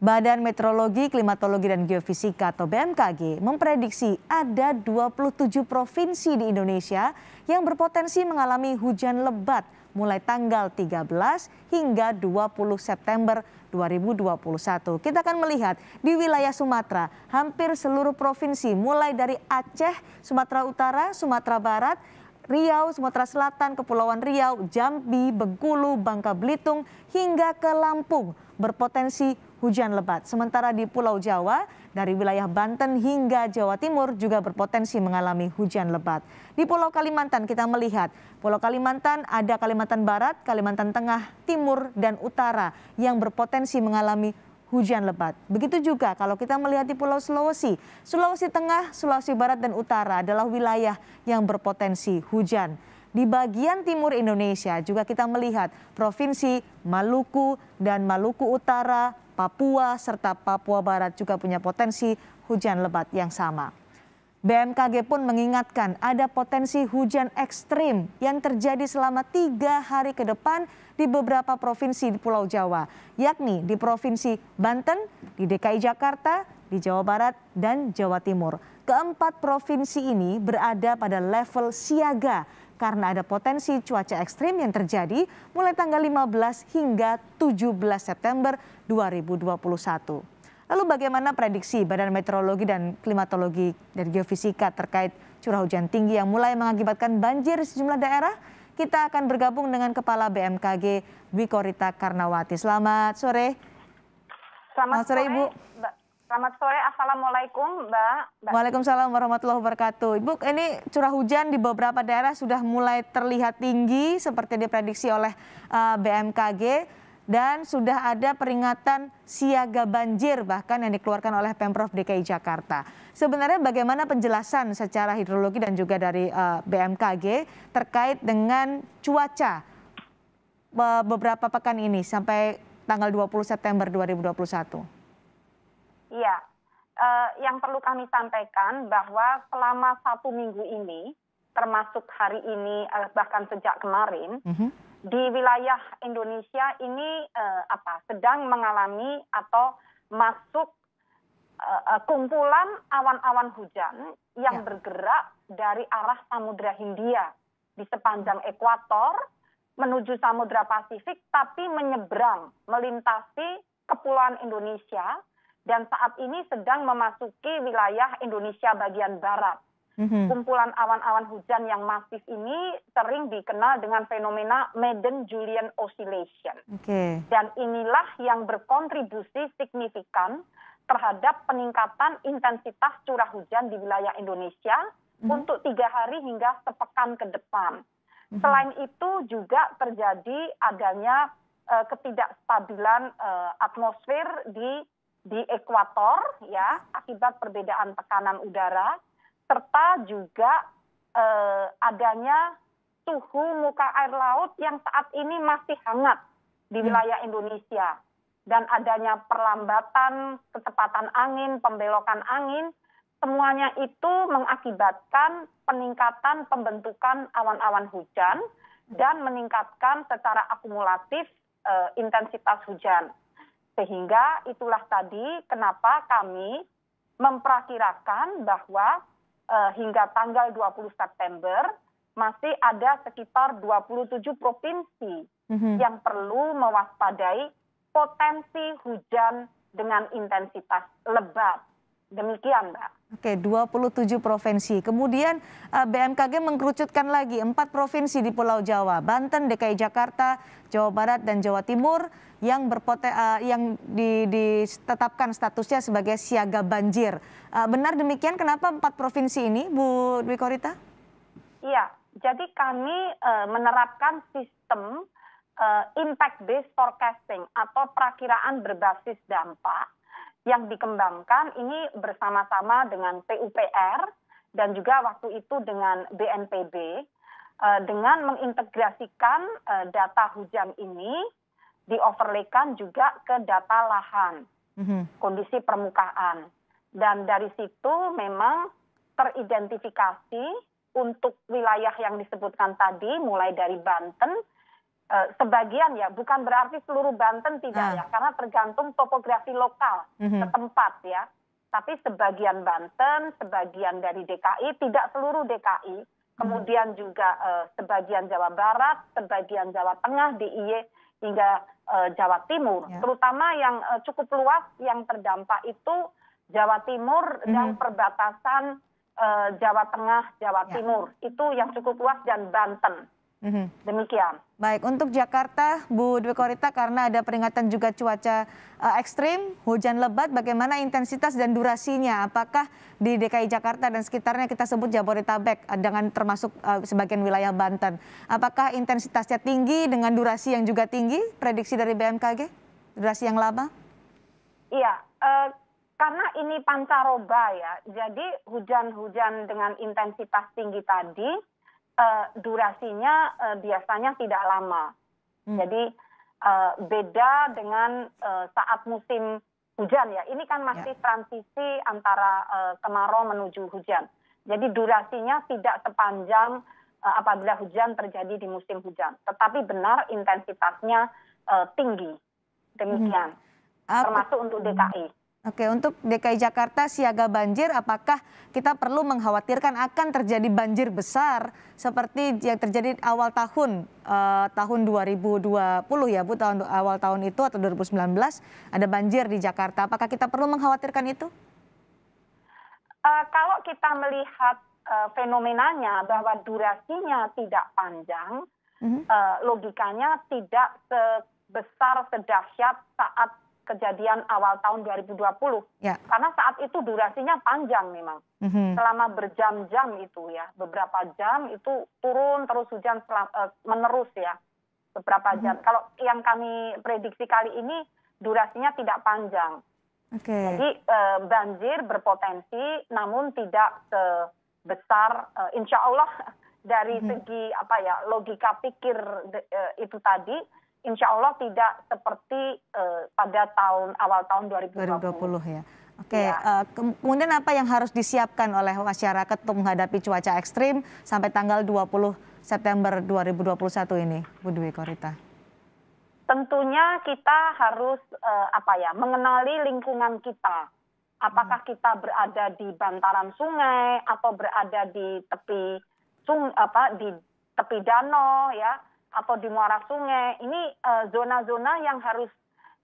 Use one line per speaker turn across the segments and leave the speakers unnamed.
Badan Meteorologi, Klimatologi, dan Geofisika atau BMKG memprediksi ada 27 provinsi di Indonesia yang berpotensi mengalami hujan lebat mulai tanggal 13 hingga 20 September 2021. Kita akan melihat di wilayah Sumatera, hampir seluruh provinsi mulai dari Aceh, Sumatera Utara, Sumatera Barat, Riau, Sumatera Selatan, Kepulauan Riau, Jambi, Bengkulu, Bangka Belitung, hingga ke Lampung berpotensi hujan lebat. Sementara di Pulau Jawa, dari wilayah Banten hingga Jawa Timur juga berpotensi mengalami hujan lebat. Di Pulau Kalimantan kita melihat, Pulau Kalimantan ada Kalimantan Barat, Kalimantan Tengah, Timur, dan Utara yang berpotensi mengalami hujan lebat. Begitu juga kalau kita melihat di Pulau Sulawesi. Sulawesi Tengah, Sulawesi Barat, dan Utara adalah wilayah yang berpotensi hujan. Di bagian timur Indonesia juga kita melihat provinsi Maluku dan Maluku Utara, Papua serta Papua Barat juga punya potensi hujan lebat yang sama. BMKG pun mengingatkan ada potensi hujan ekstrim yang terjadi selama tiga hari ke depan di beberapa provinsi di Pulau Jawa, yakni di Provinsi Banten, di DKI Jakarta, di Jawa Barat, dan Jawa Timur. Keempat provinsi ini berada pada level siaga karena ada potensi cuaca ekstrim yang terjadi mulai tanggal 15 hingga 17 September 2021. Lalu bagaimana prediksi Badan Meteorologi dan Klimatologi dan Geofisika terkait curah hujan tinggi yang mulai mengakibatkan banjir di sejumlah daerah? Kita akan bergabung dengan Kepala BMKG Wikorita Karnawati. Selamat sore.
Selamat, sore, sore, Ibu. Selamat sore, Assalamualaikum
Mbak. Mbak. Waalaikumsalam warahmatullahi wabarakatuh. Ibu, ini curah hujan di beberapa daerah sudah mulai terlihat tinggi seperti diprediksi oleh uh, eh, BMKG dan sudah ada peringatan siaga banjir bahkan yang dikeluarkan oleh Pemprov DKI Jakarta. Sebenarnya bagaimana penjelasan secara hidrologi dan juga dari uh, eh, BMKG terkait dengan cuaca eh, beberapa pekan ini sampai tanggal 20 September 2021?
Iya, uh, yang perlu kami sampaikan bahwa selama satu minggu ini, termasuk hari ini uh, bahkan sejak kemarin, mm -hmm. di wilayah Indonesia ini uh, apa sedang mengalami atau masuk uh, kumpulan awan-awan hujan yang ya. bergerak dari arah Samudra Hindia di sepanjang ekuator menuju Samudra Pasifik, tapi menyeberang melintasi kepulauan Indonesia dan saat ini sedang memasuki wilayah Indonesia bagian barat. Mm-hmm. Kumpulan awan-awan hujan yang masif ini sering dikenal dengan fenomena Madden Julian Oscillation. Okay. Dan inilah yang berkontribusi signifikan terhadap peningkatan intensitas curah hujan di wilayah Indonesia mm-hmm. untuk tiga hari hingga sepekan ke depan. Mm-hmm. Selain itu juga terjadi adanya uh, ketidakstabilan uh, atmosfer di di ekuator ya akibat perbedaan tekanan udara serta juga eh, adanya suhu muka air laut yang saat ini masih hangat di hmm. wilayah Indonesia dan adanya perlambatan kecepatan angin, pembelokan angin semuanya itu mengakibatkan peningkatan pembentukan awan-awan hujan dan meningkatkan secara akumulatif e, intensitas hujan. Sehingga itulah tadi kenapa kami memperkirakan bahwa eh, hingga tanggal 20 September masih ada sekitar 27 provinsi mm-hmm. yang perlu mewaspadai potensi hujan dengan intensitas lebat. Demikian, Mbak.
Oke, 27 provinsi. Kemudian eh, BMKG mengkerucutkan lagi empat provinsi di Pulau Jawa, Banten, DKI Jakarta, Jawa Barat dan Jawa Timur yang berpote eh, yang ditetapkan statusnya sebagai siaga banjir. Eh, benar demikian? Kenapa empat provinsi ini, Bu Dwi Korita?
Iya, jadi kami menerapkan sistem impact based forecasting atau perakiraan berbasis dampak yang dikembangkan ini bersama-sama dengan PUPR dan juga waktu itu dengan BNPB eh, dengan mengintegrasikan eh, data hujan ini dioverlaykan juga ke data lahan, mhm. kondisi permukaan. Dan dari situ memang teridentifikasi untuk wilayah yang disebutkan tadi mulai dari Banten Eh, sebagian ya, bukan berarti seluruh Banten tidak ah. ya, karena tergantung topografi lokal hmm setempat ya. Tapi sebagian Banten, sebagian dari DKI, tidak seluruh DKI, kemudian hmm juga eh, sebagian Jawa Barat, sebagian Jawa Tengah, DIY e hingga uh, Jawa Timur, yeah. terutama yang uh, cukup luas yang terdampak itu Jawa Timur mm-hmm. dan mhm. perbatasan eh, Jawa Tengah, Jawa ya. Timur itu yang cukup luas dan Banten. Mm-hmm. Demikian.
Baik, untuk Jakarta, Bu Dwi Korita, karena ada peringatan juga cuaca uh, ekstrim, hujan lebat, bagaimana intensitas dan durasinya? Apakah di DKI Jakarta dan sekitarnya kita sebut Jabodetabek eh, dengan termasuk uh, sebagian wilayah Banten, apakah intensitasnya tinggi dengan durasi yang juga tinggi? Prediksi dari BMKG, durasi yang lama?
Iya, uh, karena ini pancaroba ya, jadi hujan-hujan dengan intensitas tinggi tadi uh, durasinya uh, biasanya tidak lama. Hmm. Jadi uh, beda dengan uh, saat musim hujan ya. Ini kan ya. masih ya. transisi antara uh, kemarau menuju hujan. Jadi durasinya tidak sepanjang uh, apabila hujan terjadi di musim hujan. Tetapi benar intensitasnya uh, tinggi. Demikian. Hmm. Termasuk untuk
DKI. Oke, untuk DKI Jakarta siaga banjir, apakah kita perlu mengkhawatirkan akan terjadi banjir besar seperti yang terjadi awal tahun eh, tahun 2020 ya Bu, tahun awal tahun itu atau 2019 ada banjir di Jakarta. Apakah kita perlu mengkhawatirkan itu?
Uh, kalau kita melihat uh, fenomenanya bahwa durasinya tidak panjang, mm -hmm. uh, logikanya tidak sebesar sedahsyat saat kejadian awal tahun 2020. Ya. Karena saat itu durasinya panjang memang. Mm -hmm. Selama berjam-jam itu ya, beberapa jam itu turun terus hujan selam, eh, menerus ya. Beberapa mhm. jam. Mm -hmm. Kalau yang kami prediksi kali ini durasinya tidak panjang. Okay. Jadi eh, banjir berpotensi namun tidak sebesar eh, insya Allah dari mm -hmm. segi apa ya logika pikir eh, itu tadi insya Allah tidak seperti uh, pada tahun awal tahun
2020. 2020 ya. Oke, ya. uh, kemudian apa yang harus disiapkan oleh masyarakat untuk menghadapi cuaca ekstrim sampai tanggal 20 September 2021 ini, Bu Dwi Korita?
Tentunya kita harus uh, apa ya mengenali lingkungan kita. Apakah hmm. kita berada di bantaran sungai atau berada di tepi sung apa di tepi danau ya? atau di muara sungai ini eh, zona-zona uh, yang harus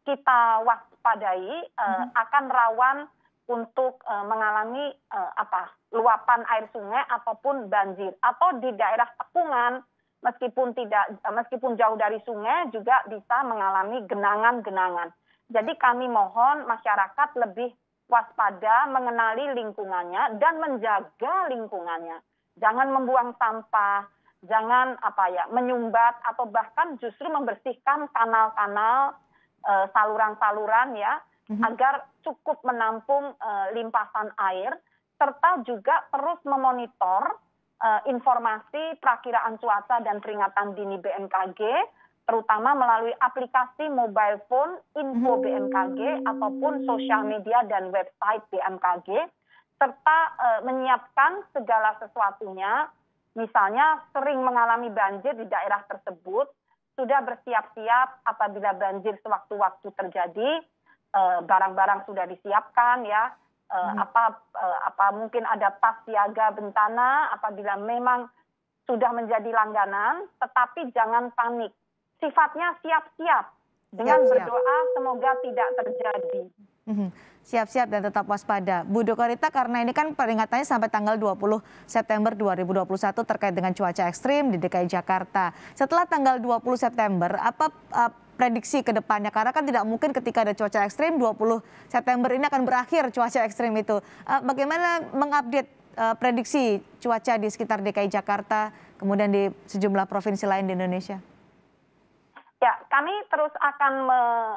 kita waspadai uh, mm -hmm. akan rawan untuk uh, mengalami uh, apa luapan air sungai ataupun banjir atau di daerah tekungan meskipun tidak uh, meskipun jauh dari sungai juga bisa mengalami genangan-genangan. Jadi kami mohon masyarakat lebih waspada mengenali lingkungannya dan menjaga lingkungannya. Jangan membuang sampah, jangan apa ya menyumbat atau bahkan justru membersihkan kanal-kanal eh, saluran-saluran ya mm-hmm. agar cukup menampung eh, limpasan air serta juga terus memonitor eh, informasi perakiraan cuaca dan peringatan dini BMKG terutama melalui aplikasi mobile phone info mhm. BMKG ataupun sosial media dan website BMKG serta e, menyiapkan segala sesuatunya misalnya sering mengalami banjir di daerah tersebut, sudah bersiap-siap apabila banjir sewaktu-waktu terjadi, eh, barang-barang sudah disiapkan ya, eh, hmm. apa eh, apa mungkin ada tas siaga bencana apabila memang sudah menjadi langganan, tetapi jangan panik. Sifatnya siap-siap dengan siap, siap. berdoa semoga tidak terjadi.
Mhm. Siap-siap dan tetap waspada. Bu Dokorita karena ini kan peringatannya sampai tanggal 20 September 2021 terkait dengan cuaca ekstrim di DKI Jakarta. Setelah tanggal 20 September, apa uh, prediksi ke depannya? Karena kan tidak mungkin ketika ada cuaca ekstrim, 20 September ini akan berakhir cuaca ekstrim itu. Uh, bagaimana mengupdate uh, prediksi cuaca di sekitar DKI Jakarta, kemudian di sejumlah provinsi lain di Indonesia?
Ya, kami terus akan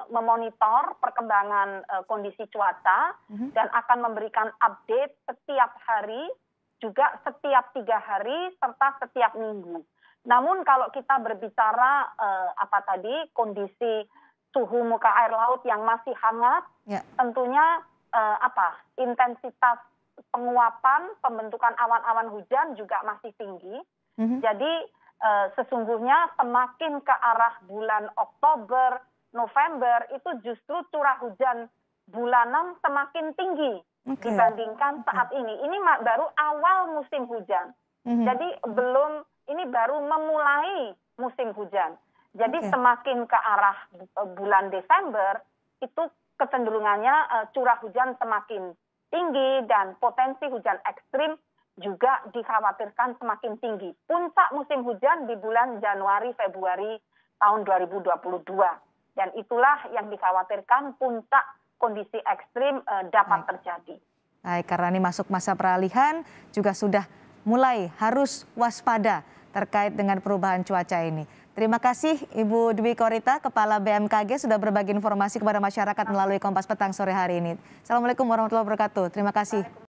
memonitor perkembangan uh, kondisi cuaca mm -hmm. dan akan memberikan update setiap hari, juga setiap tiga hari serta setiap minggu. Namun kalau kita berbicara uh, apa tadi kondisi suhu muka air laut yang masih hangat, yeah. tentunya uh, apa intensitas penguapan pembentukan awan-awan hujan juga masih tinggi. Mm -hmm. Jadi Eh, sesungguhnya semakin ke arah bulan Oktober, November itu justru curah hujan bulanan semakin tinggi okay. dibandingkan saat okay. ini. Ini baru awal musim hujan. Mm-hmm. Jadi belum ini baru memulai musim hujan. Jadi okay. semakin ke arah eh, bulan Desember itu kecenderungannya uh, curah hujan semakin tinggi dan potensi hujan ekstrim juga dikhawatirkan semakin tinggi. Puncak musim hujan di bulan Januari Februari tahun 2022 dan itulah yang dikhawatirkan puncak kondisi ekstrim eh, dapat terjadi.
Baik, karena ini masuk masa peralihan juga sudah mulai harus waspada terkait dengan perubahan cuaca ini. Terima kasih Ibu Dwi Korita, Kepala BMKG sudah berbagi informasi kepada masyarakat melalui Kompas Petang sore hari ini. Assalamualaikum warahmatullahi wabarakatuh. Terima kasih.